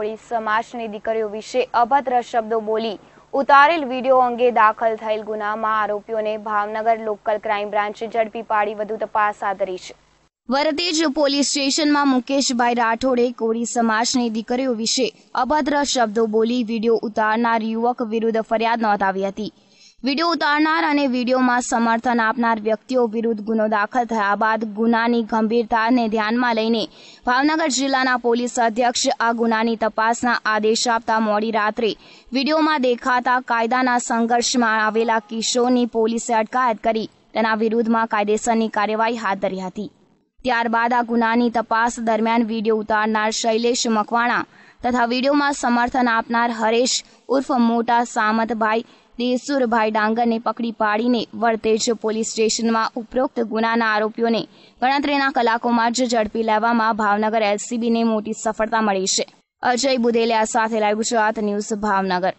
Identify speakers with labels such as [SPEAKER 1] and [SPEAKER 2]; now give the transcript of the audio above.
[SPEAKER 1] કોળી સમાજની દીકરીઓ વિશે અભદ્ર શબ્દો બોલી ઉતારેલ વિડીયો અંગે દાખલ થયેલ ગુનામાં આરોપીઓને ભાવનગર લોકલ ક્રાઇમ બ્રાન્ચે ઝડપી પાડી વધુ તપાસ હાથ ધરી છે વરતેજ પોલીસ સ્ટેશનમાં મુકેશભાઈ રાઠોડે કોળી સમાજની દીકરીઓ વિશે અભદ્ર શબ્દો બોલી વિડીયો ઉતારનાર યુવક વિરુદ્ધ ફરિયાદ નોંધાવી હતી વિડીયો ઉતારનાર અને વિડીયોમાં સમર્થન આપનાર વ્યક્તિઓ વિરુદ્ધ ગુનો દાખલ થયા બાદ ગુનાની ગંભીરતાને ધ્યાનમાં લઈને ભાવનગર જિલ્લાના પોલીસ અધ્યક્ષ આ ગુનાની તપાસના આદેશ આપતા મોડી રાત્રે વિડીયોમાં દેખાતા કાયદાના સંઘર્ષમાં આવેલા કિશોરની પોલીસે અટકાયત કરી તેના વિરુદ્ધમાં કાયદેસરની કાર્યવાહી હાથ ધરી હતી ત્યારબાદ આ ગુનાની તપાસ દરમિયાન વિડીયો ઉતારનાર શૈલેષ મકવાણા તથા વિડીયોમાં સમર્થન આપનાર હરેશ ઉર્ફ મોટા સામતભાઈ દેસુરભાઈ ડાંગરને પકડી પાડીને વર્તેજ પોલીસ સ્ટેશનમાં ઉપરોક્ત ગુનાના આરોપીઓને ગણતરીના કલાકોમાં જ ઝડપી લેવામાં ભાવનગર એલસીબીને મોટી સફળતા મળી છે અજય બુદેલિયા સાથે લાઈવ ગુજરાત ન્યૂઝ ભાવનગર